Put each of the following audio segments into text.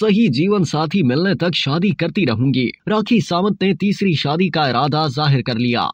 सही जीवन साथी मिलने तक शादी करती रहूंगी राखी सावंत ने तीसरी शादी का इरादा जाहिर कर लिया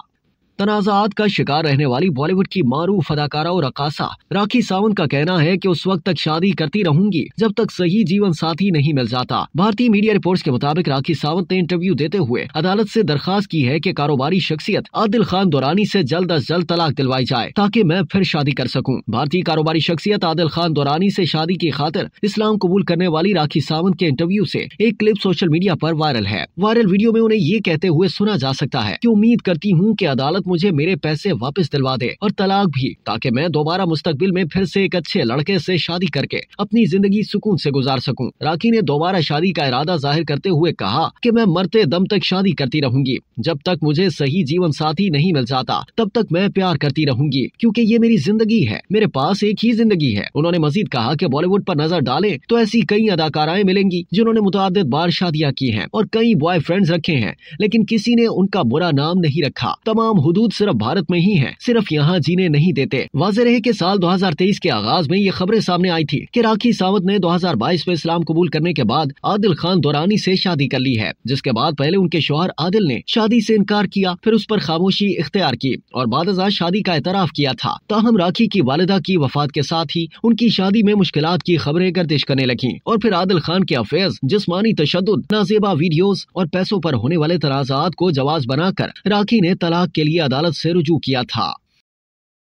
तनाजात का शिकार रहने वाली बॉलीवुड की मारूफ अदाकारा और अकासा राखी सावंत का कहना है कि उस वक्त तक शादी करती रहूंगी जब तक सही जीवन साथी नहीं मिल जाता भारतीय मीडिया रिपोर्ट्स के मुताबिक राखी सावंत ने इंटरव्यू देते हुए अदालत से दरखास्त की है कि कारोबारी शख्सियत आदिल खान दौरानी से जल्द अज जल्द तलाक दिलवाई जाए ताकि मैं फिर शादी कर सकूँ भारतीय कारोबारी शख्सियत आदिल खान दौरानी से शादी की खातिर इस्लाम कबूल करने वाली राखी सावंत के इंटरव्यू से एक क्लिप सोशल मीडिया पर वायरल है वायरल वीडियो में उन्हें ये कहते हुए सुना जा सकता है की उम्मीद करती हूँ की अदालत मुझे मेरे पैसे वापस दिलवा दे और तलाक भी ताकि मैं दोबारा मुस्तकबिल में फिर से एक अच्छे लड़के से शादी करके अपनी जिंदगी सुकून से गुजार सकूं। राखी ने दोबारा शादी का इरादा जाहिर करते हुए कहा कि मैं मरते दम तक शादी करती रहूंगी जब तक मुझे सही जीवन साथी नहीं मिल जाता तब तक मैं प्यार करती रहूंगी क्यूँकी ये मेरी जिंदगी है मेरे पास एक ही जिंदगी है उन्होंने मजीद कहा की बॉलीवुड आरोप नजर डाले तो ऐसी कई अदाकाराएं मिलेंगी जिन्होंने मुतद बार शादियाँ की है और कई बॉयफ्रेंड्स रखे हैं लेकिन किसी ने उनका बुरा नाम नहीं रखा तमाम हदूद सिर्फ भारत में ही है सिर्फ यहाँ जीने नहीं देते वाजे रहे की साल तेईस के आगाज में ये खबरें सामने आई थी की राखी सावंत ने बाईस में इस्लाम कबूल करने के बाद आदिल खान दौरानी ऐसी शादी कर ली है जिसके बाद पहले उनके शोहर आदिल ने शादी ऐसी इनकार किया फिर उस पर खामोशी इख्तियार की और बाद शादी का एतराफ किया था ताहम राखी की वालदा की वफात के साथ ही उनकी शादी में मुश्किल की खबरें गर्दिश करने लगी और फिर आदिल खान के अफेज जिसमानी तशद नाजेबा वीडियोस और पैसों पर होने वाले तनाजात को जवाब बनाकर राखी ने तलाक के लिए अदालत से रुजू किया था